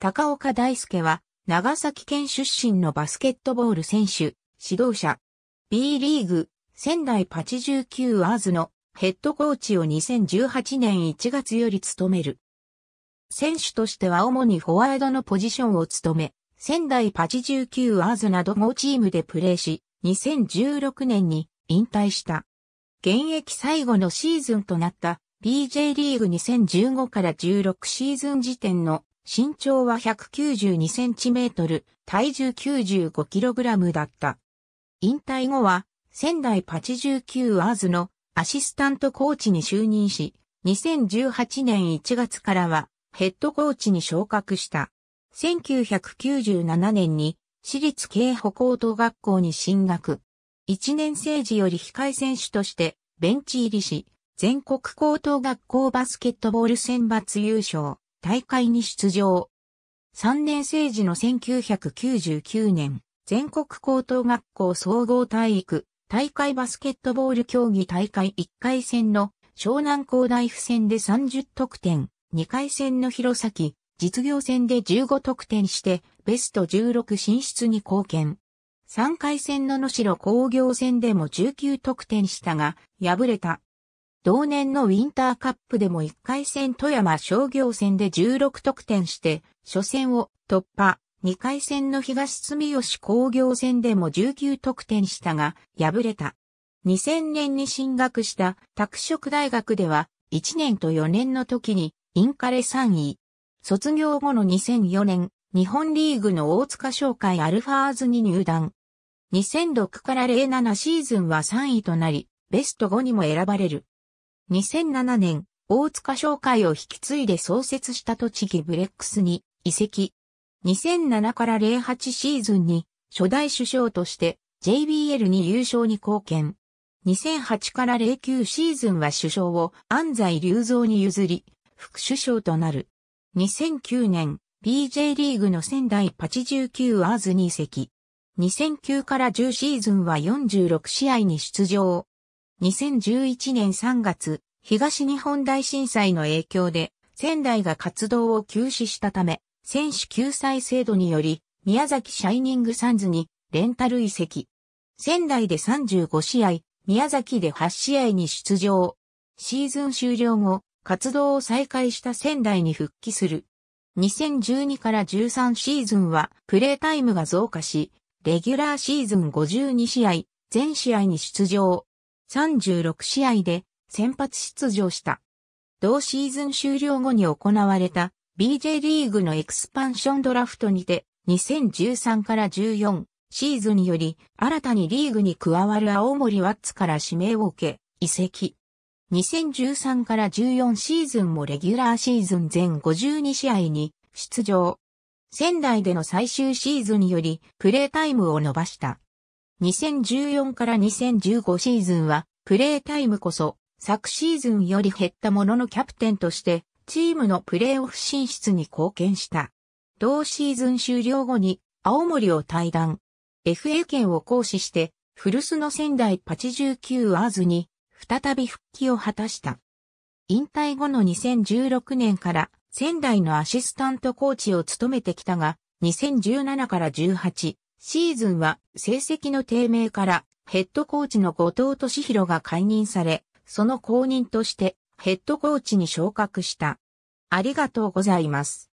高岡大輔は、長崎県出身のバスケットボール選手、指導者。B リーグ、仙台89アーズのヘッドコーチを2018年1月より務める。選手としては主にフォワードのポジションを務め、仙台89アーズなど5チームでプレーし、2016年に引退した。現役最後のシーズンとなった BJ リーグ2015から16シーズン時点の身長は192センチメートル、体重95キログラムだった。引退後は、仙台89アーズのアシスタントコーチに就任し、2018年1月からはヘッドコーチに昇格した。1997年に私立慶保高等学校に進学。1年生時より控え選手としてベンチ入りし、全国高等学校バスケットボール選抜優勝。大会に出場。3年生時の1999年、全国高等学校総合体育、大会バスケットボール競技大会1回戦の湘南高大府戦で30得点、2回戦の弘前、実業戦で15得点してベスト16進出に貢献。3回戦の野城工業戦でも19得点したが、敗れた。同年のウィンターカップでも1回戦富山商業戦で16得点して、初戦を突破。2回戦の東住吉工業戦でも19得点したが、敗れた。2000年に進学した拓殖大学では、1年と4年の時に、インカレ3位。卒業後の2004年、日本リーグの大塚商会アルファーズに入団。2006から07シーズンは3位となり、ベスト5にも選ばれる。2007年、大塚商会を引き継いで創設した栃木ブレックスに移籍。2007から08シーズンに初代首相として JBL に優勝に貢献。2008から09シーズンは首相を安西隆三に譲り、副首相となる。2009年、b j リーグの仙台89アーズに移籍。2009から10シーズンは46試合に出場。2011年3月、東日本大震災の影響で、仙台が活動を休止したため、選手救済制度により、宮崎シャイニングサンズにレンタル移籍。仙台で35試合、宮崎で8試合に出場。シーズン終了後、活動を再開した仙台に復帰する。2012から13シーズンはプレータイムが増加し、レギュラーシーズン52試合、全試合に出場。36試合で先発出場した。同シーズン終了後に行われた BJ リーグのエクスパンションドラフトにて2013から14シーズンにより新たにリーグに加わる青森ワッツから指名を受け移籍。2013から14シーズンもレギュラーシーズン全52試合に出場。仙台での最終シーズンによりプレータイムを伸ばした。2014から2015シーズンは、プレータイムこそ、昨シーズンより減ったもののキャプテンとして、チームのプレーオフ進出に貢献した。同シーズン終了後に、青森を退団。FA 権を行使して、古巣の仙台89アーズに、再び復帰を果たした。引退後の2016年から仙台のアシスタントコーチを務めてきたが、2017から18、シーズンは成績の低迷からヘッドコーチの後藤俊弘が解任され、その後任としてヘッドコーチに昇格した。ありがとうございます。